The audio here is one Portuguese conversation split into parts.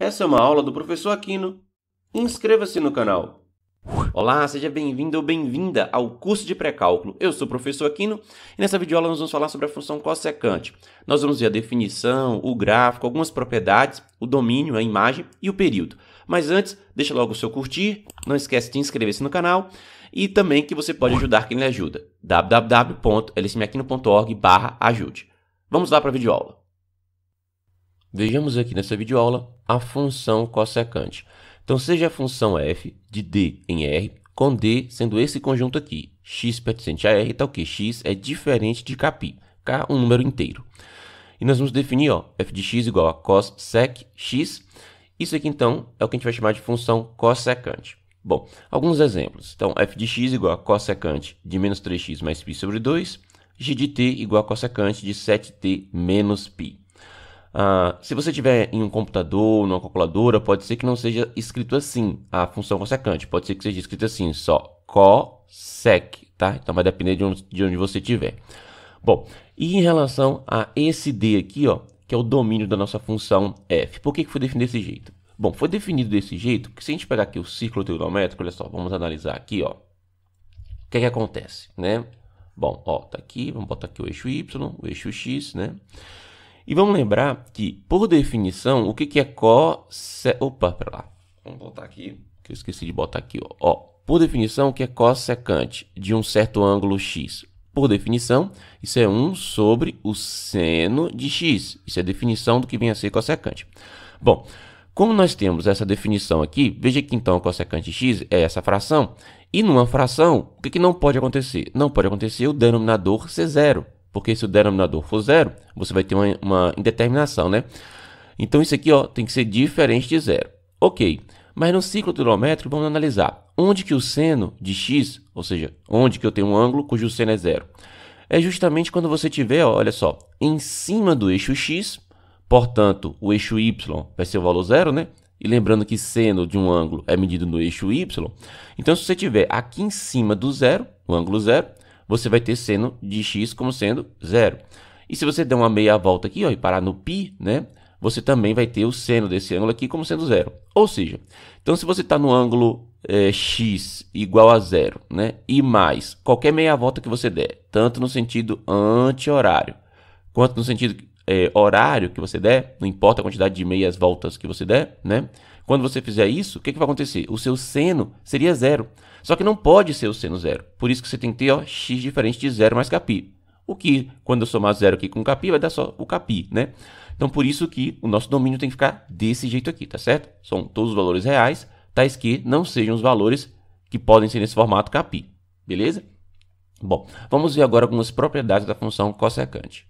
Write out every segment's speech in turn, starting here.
Essa é uma aula do professor Aquino. Inscreva-se no canal. Olá, seja bem-vindo ou bem-vinda ao curso de pré-cálculo. Eu sou o professor Aquino e nessa videoaula nós vamos falar sobre a função cossecante. Nós vamos ver a definição, o gráfico, algumas propriedades, o domínio, a imagem e o período. Mas antes, deixa logo o seu curtir, não esquece de inscrever-se no canal e também que você pode ajudar quem lhe ajuda. www.lsmaquino.org ajude. Vamos lá para a videoaula. Vejamos aqui nessa videoaula a função cossecante. Então, seja a função f de d em r, com d sendo esse conjunto aqui, x pertencente a r, tal tá que x é diferente de kπ, k tá? um número inteiro. E nós vamos definir ó, f de x igual a cos sec x. Isso aqui, então, é o que a gente vai chamar de função cossecante. Bom, alguns exemplos. Então, f de x igual a cossecante de menos 3x mais π sobre 2, g de t igual a cossecante de 7t menos π. Uh, se você tiver em um computador, numa calculadora, pode ser que não seja escrito assim a função consecante. É pode ser que seja escrito assim, só cosec, tá? Então vai depender de onde, de onde você tiver. Bom, e em relação a esse d aqui, ó, que é o domínio da nossa função f. Por que, que foi definido desse jeito? Bom, foi definido desse jeito que se a gente pegar aqui o círculo trigonométrico, olha só, vamos analisar aqui, ó. O que é que acontece, né? Bom, ó, tá aqui, vamos botar aqui o eixo y, o eixo x, né? E vamos lembrar que, por definição, o que, que é cosse... Opa, pera lá. Vamos voltar aqui, que eu esqueci de botar aqui, ó. ó. Por definição, o que é cossecante de um certo ângulo x? Por definição, isso é 1 sobre o seno de x. Isso é definição do que vem a ser cossecante. Bom, como nós temos essa definição aqui, veja que então o cossecante de x é essa fração. E numa fração, o que, que não pode acontecer? Não pode acontecer o denominador ser zero. Porque se o denominador for zero, você vai ter uma, uma indeterminação, né? Então isso aqui ó, tem que ser diferente de zero. Ok, mas no ciclo trigonométrico vamos analisar onde que o seno de x, ou seja, onde que eu tenho um ângulo cujo seno é zero. É justamente quando você tiver, ó, olha só, em cima do eixo x, portanto, o eixo y vai ser o valor zero, né? E lembrando que seno de um ângulo é medido no eixo y. Então, se você tiver aqui em cima do zero, o ângulo zero, você vai ter seno de x como sendo zero. E se você der uma meia volta aqui ó, e parar no π, né, você também vai ter o seno desse ângulo aqui como sendo zero. Ou seja, então se você está no ângulo é, x igual a zero né, e mais qualquer meia volta que você der, tanto no sentido anti-horário quanto no sentido é, horário que você der, não importa a quantidade de meias voltas que você der, né? Quando você fizer isso, o que, que vai acontecer? O seu seno seria zero. Só que não pode ser o seno zero. Por isso que você tem que ter ó, x diferente de zero mais capi. O que, quando eu somar zero aqui com capi, vai dar só o capi, né? Então, por isso que o nosso domínio tem que ficar desse jeito aqui, tá certo? São todos os valores reais, tais que não sejam os valores que podem ser nesse formato capi, beleza? Bom, vamos ver agora algumas propriedades da função cossecante.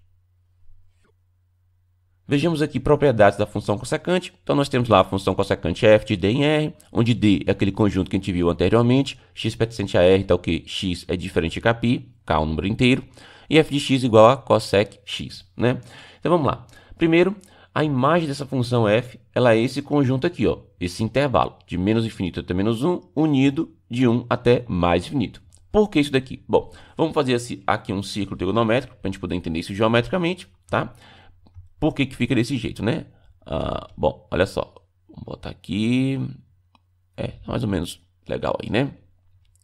Vejamos aqui propriedades da função consecante. Então nós temos lá a função consecante f de d em r, onde d é aquele conjunto que a gente viu anteriormente, x pertencente a r, então que x é diferente de kπ, k é o número inteiro, e f de x igual a cosec x, né? Então vamos lá. Primeiro, a imagem dessa função f, ela é esse conjunto aqui, ó, esse intervalo de menos infinito até menos 1, unido de 1 até mais infinito. Por que isso daqui? Bom, vamos fazer aqui um círculo trigonométrico para a gente poder entender isso geometricamente, tá? Por que, que fica desse jeito, né? Ah, bom, olha só. Vamos botar aqui. É, mais ou menos legal aí, né?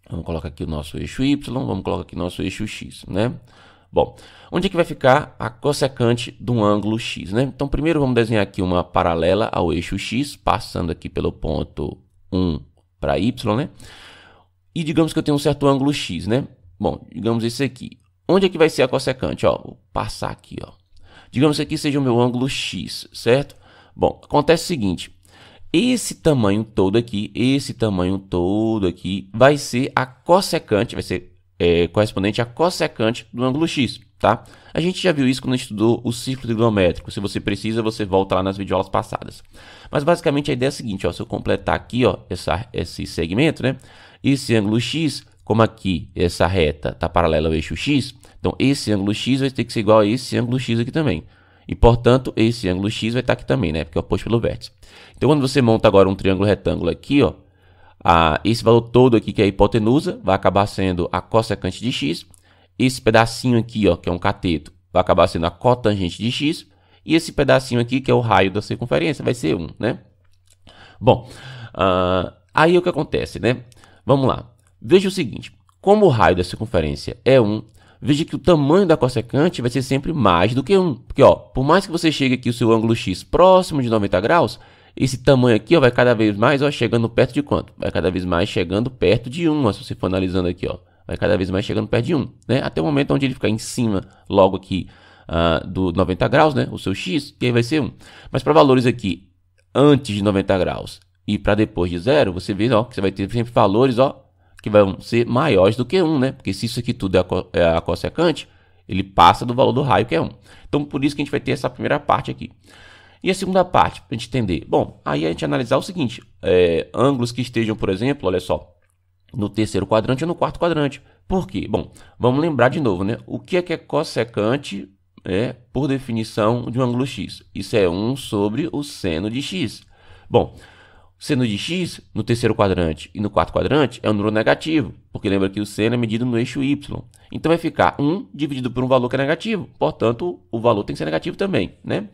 Vamos colocar aqui o nosso eixo Y, vamos colocar aqui o nosso eixo X, né? Bom, onde é que vai ficar a cosecante de um ângulo X, né? Então, primeiro vamos desenhar aqui uma paralela ao eixo X, passando aqui pelo ponto 1 para Y, né? E digamos que eu tenho um certo ângulo X, né? Bom, digamos esse aqui. Onde é que vai ser a cosecante? Ó, vou passar aqui, ó. Digamos que aqui seja o meu ângulo X, certo? Bom, acontece o seguinte. Esse tamanho todo aqui, esse tamanho todo aqui, vai ser a cossecante, vai ser é, correspondente à cossecante do ângulo X, tá? A gente já viu isso quando a gente estudou o círculo trigonométrico. Se você precisa, você volta lá nas videoaulas passadas. Mas basicamente a ideia é a seguinte, ó, se eu completar aqui ó, essa, esse segmento, né? Esse ângulo X como aqui essa reta está paralela ao eixo x, então esse ângulo x vai ter que ser igual a esse ângulo x aqui também. E, portanto, esse ângulo x vai estar tá aqui também, né? Porque é oposto pelo vértice. Então, quando você monta agora um triângulo retângulo aqui, ó, a, esse valor todo aqui, que é a hipotenusa, vai acabar sendo a cossecante de x. Esse pedacinho aqui, ó, que é um cateto, vai acabar sendo a cotangente de x. E esse pedacinho aqui, que é o raio da circunferência, vai ser 1, né? Bom, uh, aí o que acontece, né? Vamos lá. Veja o seguinte, como o raio da circunferência é 1, veja que o tamanho da cossecante vai ser sempre mais do que 1. Porque, ó, por mais que você chegue aqui o seu ângulo x próximo de 90 graus, esse tamanho aqui ó, vai cada vez mais ó, chegando perto de quanto? Vai cada vez mais chegando perto de 1, ó, se você for analisando aqui. Ó, vai cada vez mais chegando perto de 1, né? até o momento onde ele ficar em cima, logo aqui uh, do 90 graus, né? o seu x, que aí vai ser 1. Mas para valores aqui antes de 90 graus e para depois de zero, você vê ó, que você vai ter sempre valores ó, que vão ser maiores do que 1, né? Porque se isso aqui tudo é a, é cossecante, ele passa do valor do raio que é 1. Então, por isso que a gente vai ter essa primeira parte aqui. E a segunda parte, para a gente entender? Bom, aí a gente analisar o seguinte, é, ângulos que estejam, por exemplo, olha só, no terceiro quadrante ou no quarto quadrante. Por quê? Bom, vamos lembrar de novo, né? O que é que é cossecante, é, por definição, de um ângulo x? Isso é 1 sobre o seno de x. Bom, Seno de x no terceiro quadrante e no quarto quadrante é um número negativo, porque lembra que o seno é medido no eixo y. Então vai ficar 1 dividido por um valor que é negativo, portanto o valor tem que ser negativo também, né?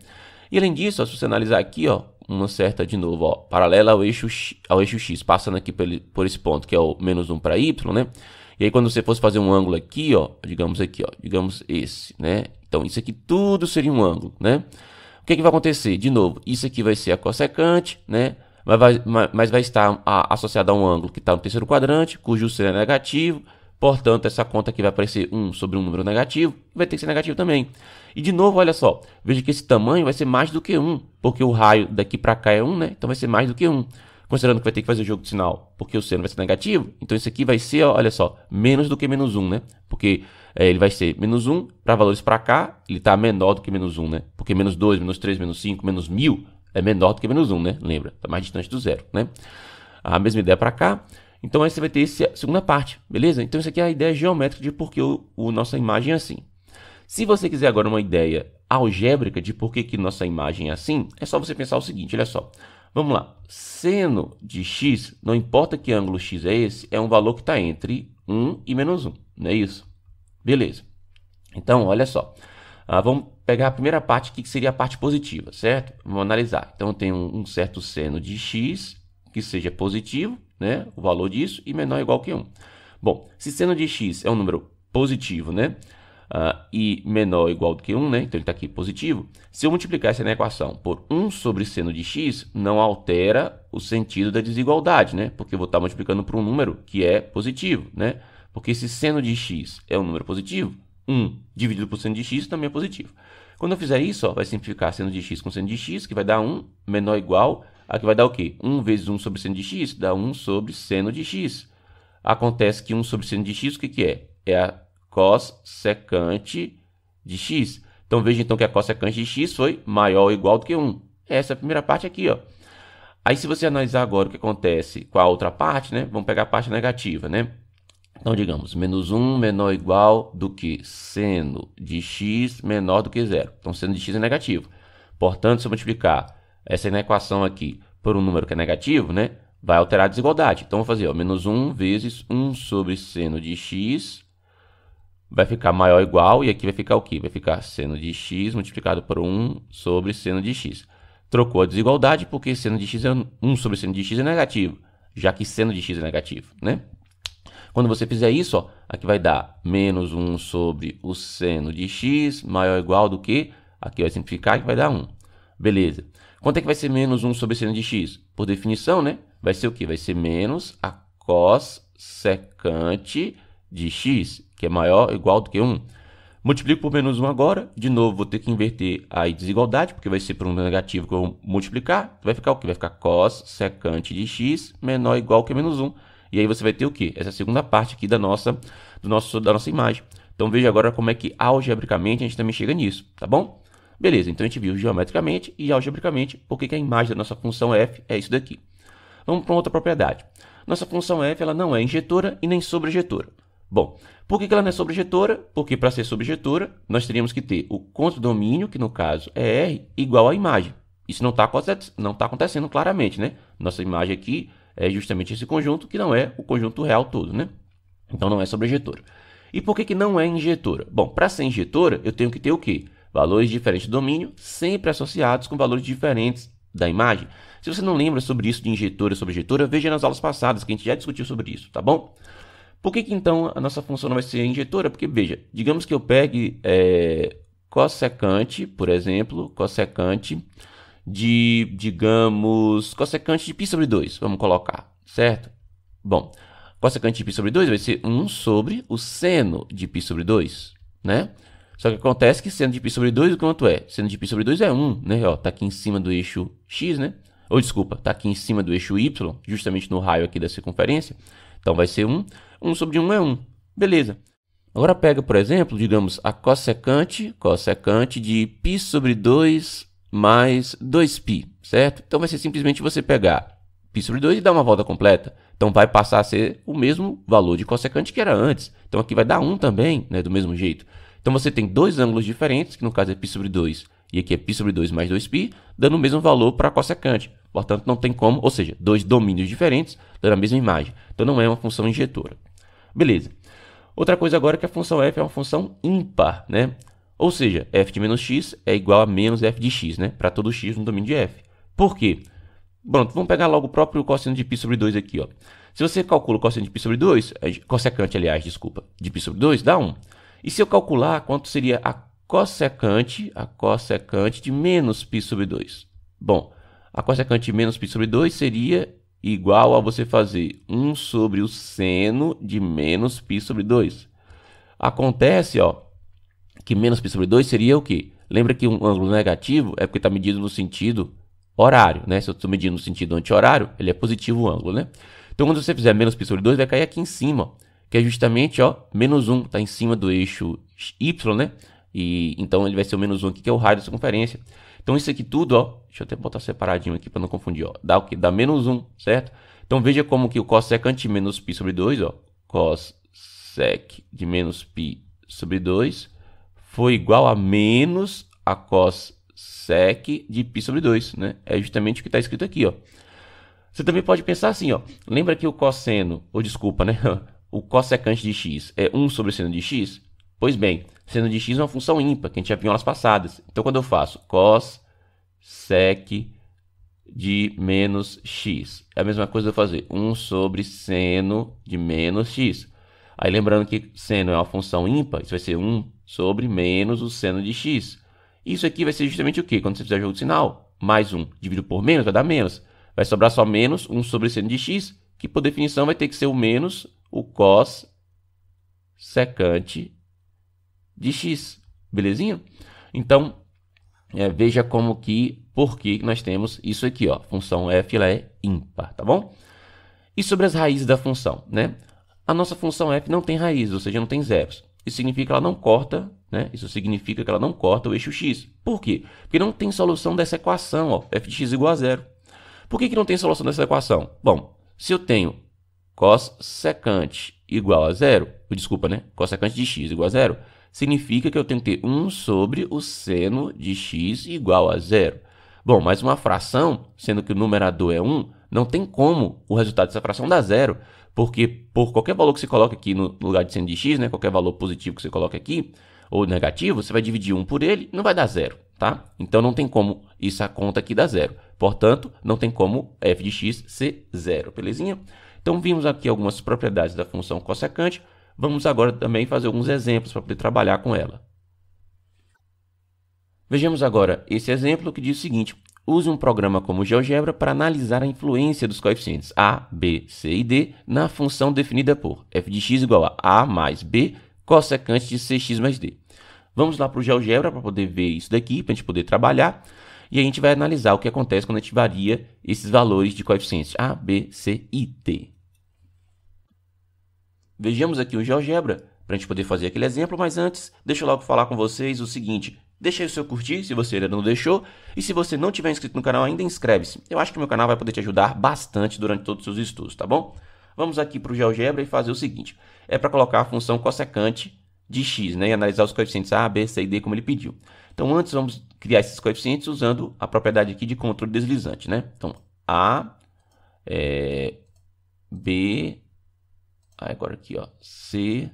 E além disso, ó, se você analisar aqui, ó, uma certa de novo, ó, paralela ao eixo, ao eixo x, passando aqui por, por esse ponto que é o menos 1 para y, né? E aí quando você fosse fazer um ângulo aqui, ó, digamos aqui, ó, digamos esse, né? Então isso aqui tudo seria um ângulo, né? O que, é que vai acontecer? De novo, isso aqui vai ser a cosecante, né? mas vai, mas vai estar associado associada a um ângulo que está no terceiro quadrante, cujo seno é negativo, portanto, essa conta aqui vai aparecer 1 sobre um número negativo, vai ter que ser negativo também. E de novo, olha só, veja que esse tamanho vai ser mais do que 1, porque o raio daqui para cá é 1, né? Então vai ser mais do que 1. Considerando que vai ter que fazer o jogo de sinal, porque o seno vai ser negativo, então isso aqui vai ser, olha só, menos do que menos 1, né? Porque é, ele vai ser menos 1, para valores para cá, ele está menor do que menos 1, né? Porque menos 2, menos 3, menos 5, menos 1000 é menor do que menos 1, né? Lembra? Está mais distante do zero, né? A mesma ideia para cá. Então aí você vai ter essa segunda parte, beleza? Então isso aqui é a ideia geométrica de por que o, nossa imagem é assim. Se você quiser agora uma ideia algébrica de por que, que nossa imagem é assim, é só você pensar o seguinte, olha só. Vamos lá. Seno de x, não importa que ângulo x é esse, é um valor que está entre 1 e menos 1, não é isso? Beleza. Então, olha só. Ah, vamos pegar a primeira parte que seria a parte positiva, certo? Vamos analisar. Então eu tenho um certo seno de x que seja positivo, né? O valor disso e menor ou igual que 1. Bom, se seno de x é um número positivo, né? Uh, e menor ou igual do que 1, né? Então ele está aqui positivo. Se eu multiplicar essa equação por 1 sobre seno de x, não altera o sentido da desigualdade, né? Porque eu vou estar tá multiplicando por um número que é positivo, né? Porque se seno de x é um número positivo, 1 dividido por seno de x também é positivo. Quando eu fizer isso, ó, vai simplificar seno de x com seno de x, que vai dar 1 menor ou igual a que vai dar o quê? 1 vezes 1 sobre seno de x dá 1 sobre seno de x. Acontece que 1 sobre seno de x, o que, que é? É a cossecante de x. Então veja então que a cossecante de x foi maior ou igual do que 1. Essa é a primeira parte aqui, ó. Aí se você analisar agora o que acontece com a outra parte, né? Vamos pegar a parte negativa, né? Então, digamos, menos 1 menor ou igual do que seno de x menor do que zero. Então, seno de x é negativo. Portanto, se eu multiplicar essa equação aqui por um número que é negativo, né, vai alterar a desigualdade. Então, vou fazer ó, menos 1 vezes 1 sobre seno de x vai ficar maior ou igual, e aqui vai ficar o quê? Vai ficar seno de x multiplicado por 1 sobre seno de x. Trocou a desigualdade porque seno de x é 1 sobre seno de x é negativo, já que seno de x é negativo, né? Quando você fizer isso, ó, aqui vai dar menos 1 sobre o seno de x maior ou igual do que, aqui vai simplificar que vai dar 1. Beleza. Quanto é que vai ser menos 1 sobre seno de x? Por definição, né? Vai ser o quê? Vai ser menos a cos secante de x, que é maior ou igual do que 1. Multiplico por menos 1 agora. De novo, vou ter que inverter a desigualdade, porque vai ser por um negativo que eu vou multiplicar. Vai ficar o quê? Vai ficar cos secante de x menor ou igual que menos 1. E aí você vai ter o que? Essa segunda parte aqui da nossa, do nosso, da nossa imagem. Então veja agora como é que algebricamente a gente também chega nisso, tá bom? Beleza, então a gente viu geometricamente e algebricamente porque que a imagem da nossa função f é isso daqui. Vamos para outra propriedade. Nossa função f ela não é injetora e nem sobrejetora. Bom, por que, que ela não é sobrejetora? Porque para ser sobrejetora, nós teríamos que ter o contradomínio, que no caso é R, igual à imagem. Isso não está tá acontecendo claramente, né? Nossa imagem aqui é justamente esse conjunto, que não é o conjunto real todo, né? Então não é sobre injetora. E por que, que não é injetora? Bom, para ser injetora, eu tenho que ter o quê? Valores diferentes do domínio, sempre associados com valores diferentes da imagem. Se você não lembra sobre isso de injetora e sobrejetora, veja nas aulas passadas que a gente já discutiu sobre isso, tá bom? Por que, que então a nossa função não vai ser injetora? Porque, veja, digamos que eu pegue é, cossecante, por exemplo, cossecante de, digamos, cosecante de π sobre 2, vamos colocar, certo? Bom, cosecante de π sobre 2 vai ser 1 sobre o seno de π sobre 2, né? Só que acontece que seno de π sobre 2, quanto é? Seno de π sobre 2 é 1, né? Ó, tá aqui em cima do eixo x, né? Ou desculpa, tá aqui em cima do eixo y, justamente no raio aqui da circunferência. Então vai ser 1. 1 sobre 1 é 1. Beleza. Agora pega, por exemplo, digamos, a cossecante, cossecante de π sobre 2 mais 2π, certo? Então vai ser simplesmente você pegar π sobre 2 e dar uma volta completa. Então vai passar a ser o mesmo valor de cossecante que era antes. Então aqui vai dar 1 também, né, do mesmo jeito. Então você tem dois ângulos diferentes, que no caso é π sobre 2 e aqui é π sobre 2 mais 2π, dando o mesmo valor para cossecante. Portanto, não tem como, ou seja, dois domínios diferentes dando a mesma imagem. Então não é uma função injetora. Beleza. Outra coisa agora é que a função f é uma função ímpar, né? Ou seja, f de menos x é igual a menos f de x, né? Para todo x no domínio de f. Por quê? Pronto, vamos pegar logo o próprio cosseno de π sobre 2 aqui. Ó. Se você calcula o cosseno de π sobre 2, é cossecante, aliás, desculpa, de π sobre 2, dá 1. E se eu calcular quanto seria a cossecante, a cossecante de menos π sobre 2? Bom, a cossecante de menos π sobre 2 seria igual a você fazer 1 sobre o seno de menos π sobre 2. Acontece ó, que menos pi sobre 2 seria o quê? Lembra que um ângulo negativo é porque está medido no sentido horário, né? Se eu estou medindo no sentido anti-horário, ele é positivo o ângulo, né? Então, quando você fizer menos pi sobre 2, vai cair aqui em cima, que é justamente, ó, menos 1, está em cima do eixo y, né? E, então, ele vai ser o menos 1 aqui, que é o raio da circunferência. Então, isso aqui tudo, ó, deixa eu até botar separadinho aqui para não confundir, ó, dá o quê? Dá menos 1, certo? Então, veja como que o cossecante menos π sobre 2, ó, cossec de menos π sobre 2 foi igual a menos a cos sec de π sobre 2, né? É justamente o que está escrito aqui, ó. Você também pode pensar assim, ó. Lembra que o cosseno, ou desculpa, né? O cossecante de x é 1 sobre seno de x? Pois bem, seno de x é uma função ímpar, que a gente já viu nas passadas. Então, quando eu faço cos sec de menos x, é a mesma coisa de eu fazer 1 sobre seno de menos x. Aí, lembrando que seno é uma função ímpar, isso vai ser 1 sobre menos o seno de x. Isso aqui vai ser justamente o quê? Quando você fizer jogo de sinal, mais 1 dividido por menos vai dar menos. Vai sobrar só menos 1 sobre seno de x, que por definição vai ter que ser o menos o cos secante de x. Belezinha? Então, é, veja como que, por que nós temos isso aqui, ó. Função f ela é ímpar, tá bom? E sobre as raízes da função, né? A nossa função f não tem raiz, ou seja, não tem zeros. Isso significa que ela não corta, né? Isso significa que ela não corta o eixo x. Por quê? Porque não tem solução dessa equação, ó, f de x igual a zero. Por que, que não tem solução dessa equação? Bom, se eu tenho cossecante igual a zero, desculpa, né? Cossecante de x igual a zero, significa que eu tenho que ter 1 sobre o seno de x igual a zero. Bom, mas uma fração, sendo que o numerador é 1, não tem como o resultado dessa fração dar zero porque por qualquer valor que você coloca aqui no lugar de seno de x, né, qualquer valor positivo que você coloca aqui, ou negativo, você vai dividir 1 por ele, não vai dar zero, tá? Então não tem como essa conta aqui dar zero. Portanto, não tem como f de x ser zero, belezinha? Então vimos aqui algumas propriedades da função cossecante. Vamos agora também fazer alguns exemplos para poder trabalhar com ela. Vejamos agora esse exemplo que diz o seguinte: Use um programa como o GeoGebra para analisar a influência dos coeficientes a, b, c e d na função definida por f de x igual a a mais b cossecante de cx mais d. Vamos lá para o GeoGebra para poder ver isso daqui, para a gente poder trabalhar. E a gente vai analisar o que acontece quando a gente varia esses valores de coeficientes a, b, c e d. Vejamos aqui o GeoGebra para a gente poder fazer aquele exemplo, mas antes, deixa eu logo falar com vocês o seguinte. Deixa aí o seu curtir se você ainda não deixou. E se você não tiver inscrito no canal ainda, inscreve-se. Eu acho que meu canal vai poder te ajudar bastante durante todos os seus estudos, tá bom? Vamos aqui para o GeoGebra e fazer o seguinte. É para colocar a função cossecante de x, né? E analisar os coeficientes a, b, c e d como ele pediu. Então, antes vamos criar esses coeficientes usando a propriedade aqui de controle deslizante, né? Então, a, é, b, agora aqui, ó, c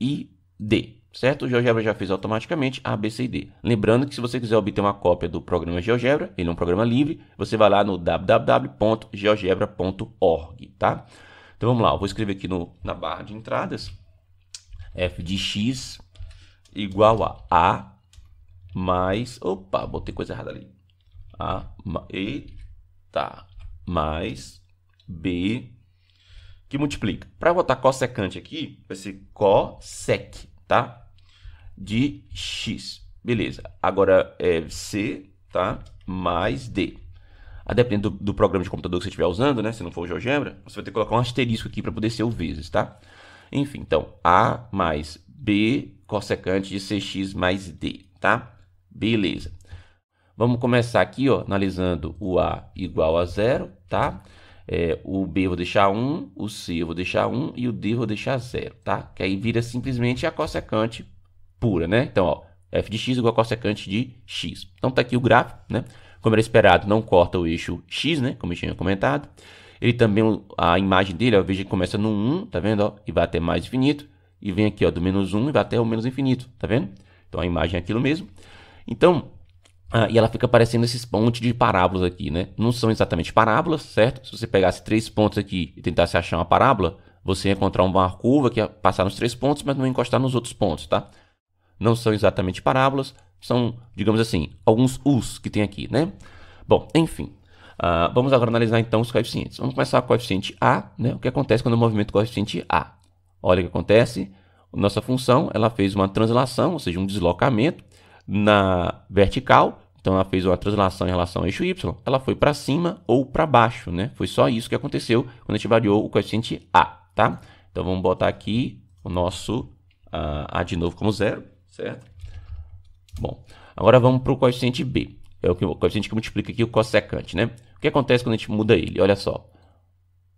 e d certo? O GeoGebra já fez automaticamente A, B, C e D. Lembrando que se você quiser obter uma cópia do programa GeoGebra, ele é um programa livre, você vai lá no www.geogebra.org, tá? Então vamos lá, eu vou escrever aqui no, na barra de entradas, f de x igual a A mais, opa, botei coisa errada ali, A, ma, eita, mais B que multiplica. Para botar cossecante aqui, vai ser cossec, tá? De x. Beleza. Agora é C, tá? Mais D. A depender do, do programa de computador que você estiver usando, né? Se não for o GeoGebra, você vai ter que colocar um asterisco aqui para poder ser o vezes, tá? Enfim, então, A mais B cossecante de CX mais D, tá? Beleza. Vamos começar aqui, ó, analisando o A igual a zero, tá? é, o B eu vou deixar 1, o C eu vou deixar 1 e o D eu vou deixar 0, tá? Que aí vira simplesmente a cossecante pura, né? Então, ó, f de x igual a cossecante de x. Então, tá aqui o gráfico, né? Como era esperado, não corta o eixo x, né? Como eu tinha comentado. Ele também, a imagem dele, ó, veja que começa no 1, tá vendo? Ó, e vai até mais infinito. E vem aqui, ó, do menos 1 e vai até o menos infinito, tá vendo? Então, a imagem é aquilo mesmo. Então, ah, e ela fica parecendo esses pontos de parábolas aqui, né? Não são exatamente parábolas, certo? Se você pegasse três pontos aqui e tentasse achar uma parábola, você ia encontrar uma curva que ia passar nos três pontos, mas não ia encostar nos outros pontos, tá? Não são exatamente parábolas, são, digamos assim, alguns us que tem aqui, né? Bom, enfim. Uh, vamos agora analisar então os coeficientes. Vamos começar com o coeficiente A, né? O que acontece quando eu movimento o coeficiente A? Olha o que acontece. Nossa função, ela fez uma translação, ou seja, um deslocamento na vertical então ela fez uma translação em relação ao eixo y, ela foi para cima ou para baixo, né? Foi só isso que aconteceu quando a gente variou o coeficiente a, tá? Então vamos botar aqui o nosso uh, a de novo como zero, certo? Bom, agora vamos para o coeficiente b. É o, que, o coeficiente que multiplica aqui o cossecante, né? O que acontece quando a gente muda ele? Olha só.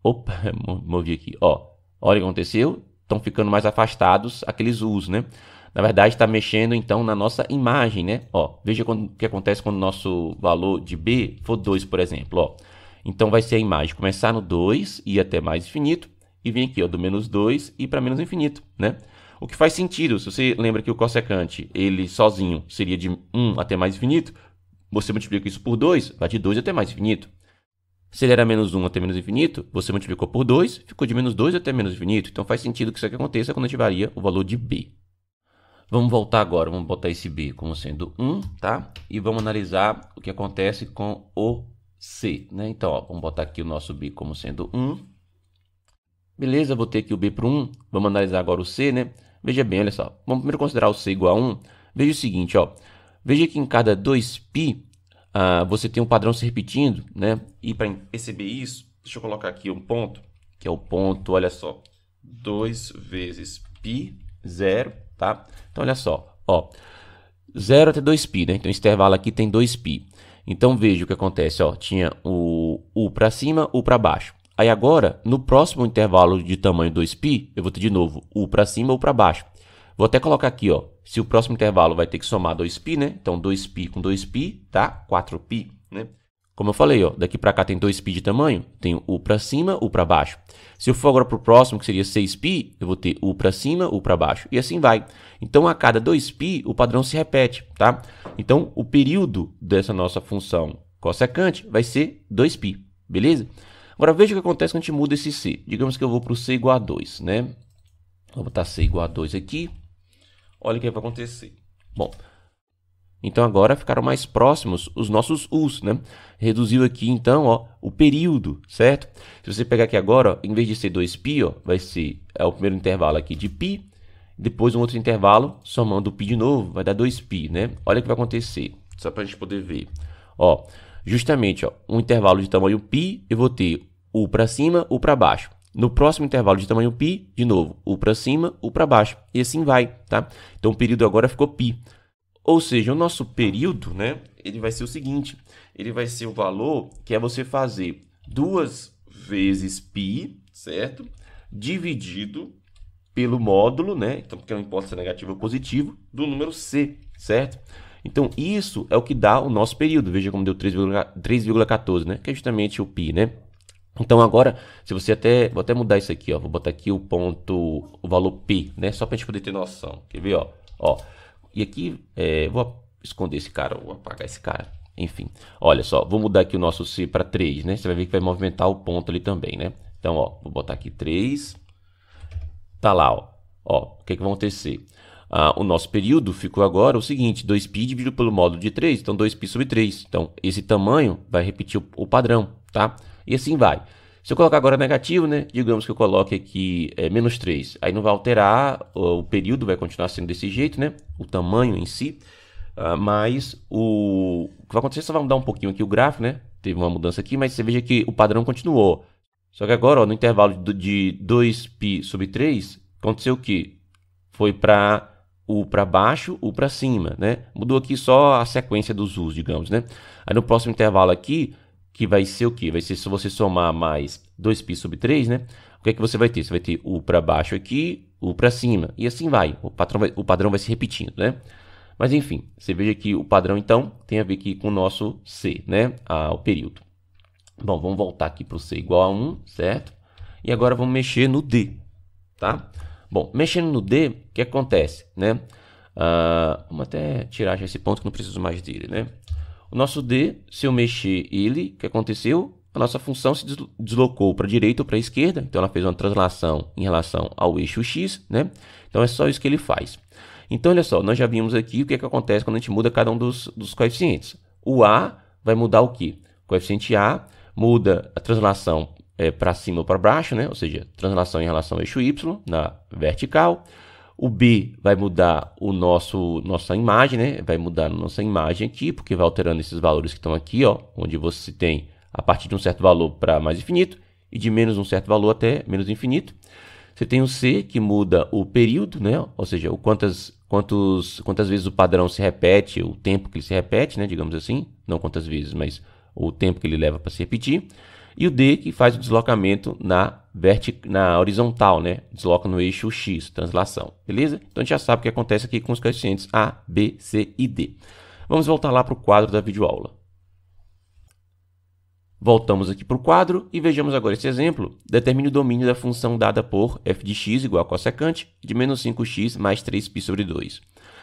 Opa, movi aqui, ó. Olha o que aconteceu. Estão ficando mais afastados aqueles u's, né? na verdade está mexendo então na nossa imagem, né? Ó, veja o que acontece quando o nosso valor de B for 2, por exemplo, ó. Então vai ser a imagem começar no 2 e até mais infinito e vem aqui, ó, do menos 2 e para menos infinito, né? O que faz sentido, se você lembra que o cossecante ele sozinho seria de 1 até mais infinito, você multiplica isso por 2, vai de 2 até mais infinito. Se ele era menos 1 até menos infinito, você multiplicou por 2, ficou de menos 2 até menos infinito. Então faz sentido que isso aqui aconteça quando a gente varia o valor de b. Vamos voltar agora, vamos botar esse B como sendo 1, tá? E vamos analisar o que acontece com o C, né? Então, ó, vamos botar aqui o nosso B como sendo 1. Beleza, botei aqui o B para 1. Vamos analisar agora o C, né? Veja bem, olha só. Vamos primeiro considerar o C igual a 1. Veja o seguinte, ó. Veja que em cada 2π ah, você tem um padrão se repetindo, né? E para perceber isso, deixa eu colocar aqui um ponto, que é o ponto, olha só, 2 vezes π, 0, tá? Então olha só, ó, 0 até 2π, né? Então esse intervalo aqui tem 2π. Então veja o que acontece, ó, tinha o U para cima, U para baixo. Aí agora, no próximo intervalo de tamanho 2π, eu vou ter de novo U para cima, U para baixo. Vou até colocar aqui, ó, se o próximo intervalo vai ter que somar 2π, né? Então 2π com 2π, tá? 4π, né? Como eu falei, ó, daqui para cá tem 2π de tamanho, tenho U para cima, U para baixo. Se eu for agora para o próximo, que seria 6π, eu vou ter U para cima, U para baixo, e assim vai. Então, a cada 2π, o padrão se repete, tá? Então, o período dessa nossa função cossecante vai ser 2π, beleza? Agora, veja o que acontece quando a gente muda esse C. Digamos que eu vou para o C igual a 2, né? Vou botar C igual a 2 aqui. Olha o que vai acontecer. Bom, então agora ficaram mais próximos os nossos U's, né? Reduziu aqui então, ó, o período, certo? Se você pegar aqui agora, ó, em vez de ser 2π, ó, vai ser é, o primeiro intervalo aqui de π, depois um outro intervalo, somando o π de novo, vai dar 2π, né? Olha o que vai acontecer, só para a gente poder ver. Ó, justamente, ó, um intervalo de tamanho π, eu vou ter U para cima, U para baixo. No próximo intervalo de tamanho π, de novo, U para cima, U para baixo. E assim vai, tá? Então o período agora ficou π. Ou seja, o nosso período, né, ele vai ser o seguinte, ele vai ser o valor que é você fazer duas vezes π, certo? Dividido pelo módulo, né? Então, porque não importa se é negativo ou positivo, do número C, certo? Então, isso é o que dá o nosso período. Veja como deu 3,14, né? Que é justamente o π, né? Então, agora, se você até... Vou até mudar isso aqui, ó. Vou botar aqui o ponto... O valor π, né? Só para a gente poder ter noção. Quer ver, ó? Ó, e aqui, é, vou esconder esse cara, vou apagar esse cara. Enfim, olha só, vou mudar aqui o nosso C para 3, né? Você vai ver que vai movimentar o ponto ali também, né? Então, ó, vou botar aqui 3. Tá lá, ó. Ó, o que, é que vai acontecer? Ah, o nosso período ficou agora o seguinte, 2π dividido pelo módulo de 3, então 2π sobre 3. Então, esse tamanho vai repetir o, o padrão, tá? E assim vai. Se eu colocar agora negativo, né, digamos que eu coloque aqui é, menos 3, aí não vai alterar, o período vai continuar sendo desse jeito, né, o tamanho em si, uh, mas o, o que vai acontecer só vai mudar um pouquinho aqui o gráfico, né, teve uma mudança aqui, mas você veja que o padrão continuou. Só que agora, ó, no intervalo de 2π sobre 3, aconteceu o que? Foi para o para baixo, o para cima, né? Mudou aqui só a sequência dos usos, digamos, né? Aí no próximo intervalo aqui, que vai ser o que? Vai ser se você somar mais 2π sobre 3, né? O que é que você vai ter? Você vai ter o para baixo aqui, o para cima, e assim vai. O, patrão vai. o padrão vai se repetindo, né? Mas enfim, você veja que o padrão, então, tem a ver aqui com o nosso C, né? Ah, o período. Bom, vamos voltar aqui para o C igual a 1, certo? E agora vamos mexer no D, tá? Bom, mexendo no D, o que acontece, né? Ah, vamos até tirar já esse ponto que não preciso mais dele, né? O nosso D, se eu mexer ele, o que aconteceu? A nossa função se deslocou para a direita ou para a esquerda, então ela fez uma translação em relação ao eixo x, né? Então é só isso que ele faz. Então, olha só, nós já vimos aqui o que, é que acontece quando a gente muda cada um dos, dos coeficientes. O A vai mudar o quê? O coeficiente A muda a translação é, eh, para cima ou para baixo, né? ou seja, translação em relação ao eixo y na vertical. O B vai mudar o nosso nossa imagem, né? Vai mudar a nossa imagem aqui, porque vai alterando esses valores que estão aqui, ó, onde você tem a partir de um certo valor para mais infinito e de menos um certo valor até menos infinito. Você tem o C que muda o período, né? Ou seja, o quantas quantos quantas vezes o padrão se repete, o tempo que ele se repete, né, digamos assim, não quantas vezes, mas o tempo que ele leva para se repetir e o D que faz o deslocamento na, na horizontal, né? Desloca no eixo X, translação, beleza? Então a gente já sabe o que acontece aqui com os coeficientes A, B, C e D. Vamos voltar lá para o quadro da videoaula. Voltamos aqui para o quadro e vejamos agora esse exemplo. Determine o domínio da função dada por f de x igual a cossecante de menos 5x mais 3π sobre 2.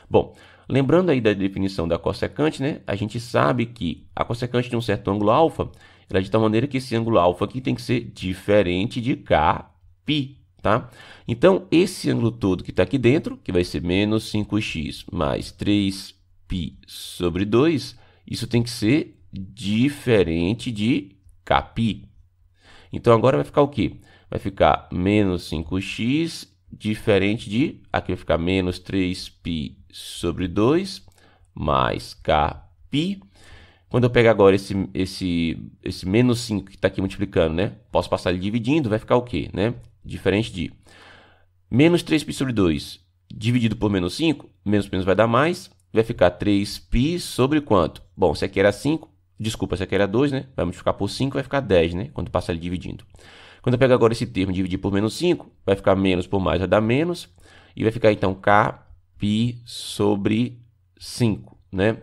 Bom, lembrando aí da definição da cossecante, né, a gente sabe que a cossecante de um certo ângulo alfa ela é de tal maneira que esse ângulo alfa aqui tem que ser diferente de kπ. tá? Então, esse ângulo todo que está aqui dentro, que vai ser menos 5x mais 3π sobre 2, isso tem que ser diferente de kπ. Então, agora vai ficar o quê? Vai ficar menos 5x diferente de... Aqui vai ficar menos 3π sobre 2 mais kπ. Quando eu pego agora esse, esse, esse menos 5 que está aqui multiplicando, né? Posso passar ele dividindo, vai ficar o quê, né? Diferente de menos 3π sobre 2 dividido por menos 5, menos menos vai dar mais, vai ficar 3π sobre quanto? Bom, se aqui era 5, desculpa, se aqui era 2, né? Vai multiplicar por 5, vai ficar 10, né? Quando passar ele dividindo. Quando eu pego agora esse termo e dividir por menos 5, vai ficar menos por mais, vai dar menos, e vai ficar então kπ sobre 5, né?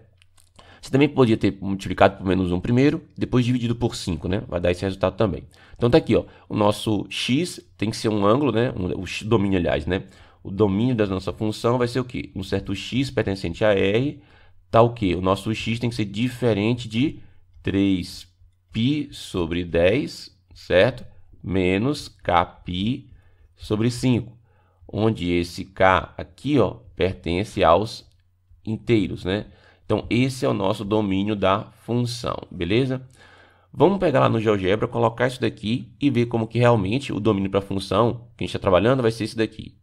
Você também podia ter multiplicado por menos 1 primeiro, depois dividido por 5, né? Vai dar esse resultado também. Então tá aqui, ó, o nosso x tem que ser um ângulo, né? Um, o domínio, aliás, né? O domínio da nossa função vai ser o quê? Um certo x pertencente a r, tal tá o que o nosso x tem que ser diferente de 3π sobre 10, certo? Menos kπ sobre 5, onde esse k aqui, ó, pertence aos inteiros, né? Então, esse é o nosso domínio da função, beleza? Vamos pegar lá no GeoGebra, colocar isso daqui e ver como que realmente o domínio para a função que a gente está trabalhando vai ser esse daqui.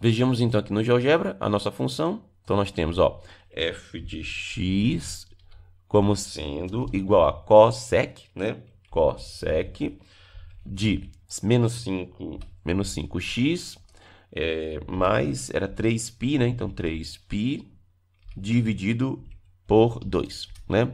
Vejamos então aqui no GeoGebra a nossa função. Então, nós temos ó, f de x como sendo igual a cosec, né? Cosec de menos 5, menos 5x, é, mais, era 3π, né? Então, 3π dividido por 2, né?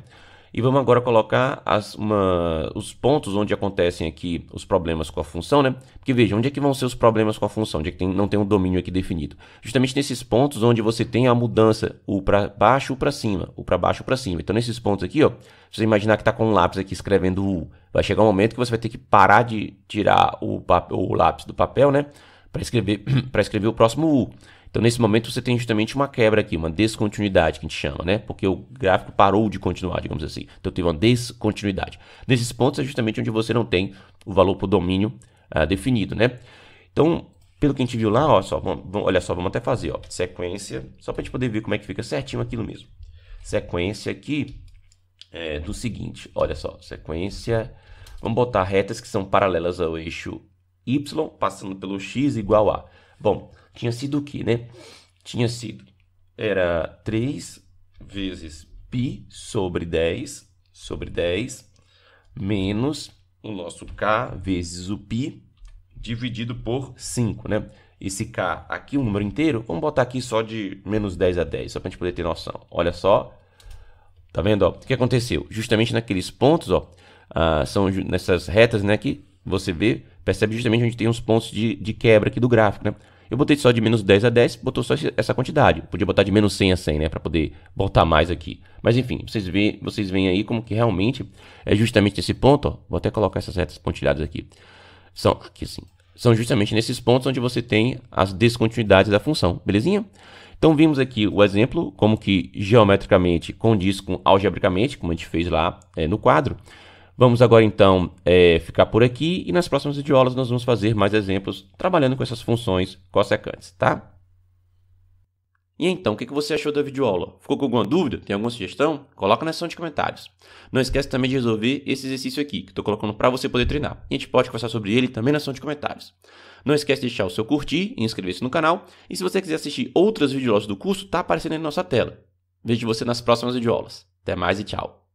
E vamos agora colocar as, uma, os pontos onde acontecem aqui os problemas com a função, né? Porque veja, onde é que vão ser os problemas com a função? Onde é que tem, não tem um domínio aqui definido? Justamente nesses pontos onde você tem a mudança, o para baixo, o para cima, o para baixo, o para cima. Então, nesses pontos aqui, ó, se você imaginar que está com um lápis aqui escrevendo U, vai chegar um momento que você vai ter que parar de tirar o, o lápis do papel, né? Para escrever, escrever o próximo U. Então, nesse momento, você tem justamente uma quebra aqui, uma descontinuidade que a gente chama, né? Porque o gráfico parou de continuar, digamos assim. Então, teve uma descontinuidade. Nesses pontos é justamente onde você não tem o valor para o domínio ah, definido, né? Então, pelo que a gente viu lá, ó, só, vamos, olha só, vamos até fazer, ó, sequência, só para a gente poder ver como é que fica certinho aquilo mesmo. Sequência aqui é, do seguinte, olha só, sequência, vamos botar retas que são paralelas ao eixo y, passando pelo x igual a. Bom, tinha sido o quê, né? Tinha sido. Era 3 vezes π sobre 10 sobre 10 menos o nosso k vezes o π dividido por 5, né? Esse k aqui, o um número inteiro, vamos botar aqui só de menos 10 a 10, só para a gente poder ter noção. Olha só, tá vendo? Ó, o que aconteceu? Justamente naqueles pontos, ó, ah, são nessas retas né, que você vê, percebe justamente onde tem uns pontos de, de quebra aqui do gráfico, né? Eu botei só de menos 10 a 10, botou só essa quantidade. podia botar de menos 100 a 100, né? Para poder botar mais aqui. Mas enfim, vocês veem, vocês veem aí como que realmente é justamente esse ponto. Ó, vou até colocar essas retas pontilhadas aqui. São, aqui assim, são justamente nesses pontos onde você tem as descontinuidades da função, belezinha? Então vimos aqui o exemplo, como que geometricamente condiz com algebricamente, como a gente fez lá é, no quadro. Vamos agora então é, ficar por aqui e nas próximas videoaulas nós vamos fazer mais exemplos trabalhando com essas funções cossecantes, tá? E então, o que você achou da videoaula? Ficou com alguma dúvida? Tem alguma sugestão? Coloca na seção de comentários. Não esquece também de resolver esse exercício aqui, que estou colocando para você poder treinar. E a gente pode conversar sobre ele também na seção de comentários. Não esquece de deixar o seu curtir e inscrever-se no canal. E se você quiser assistir outras videoaulas do curso, está aparecendo aí na nossa tela. Vejo você nas próximas videoaulas. Até mais e tchau!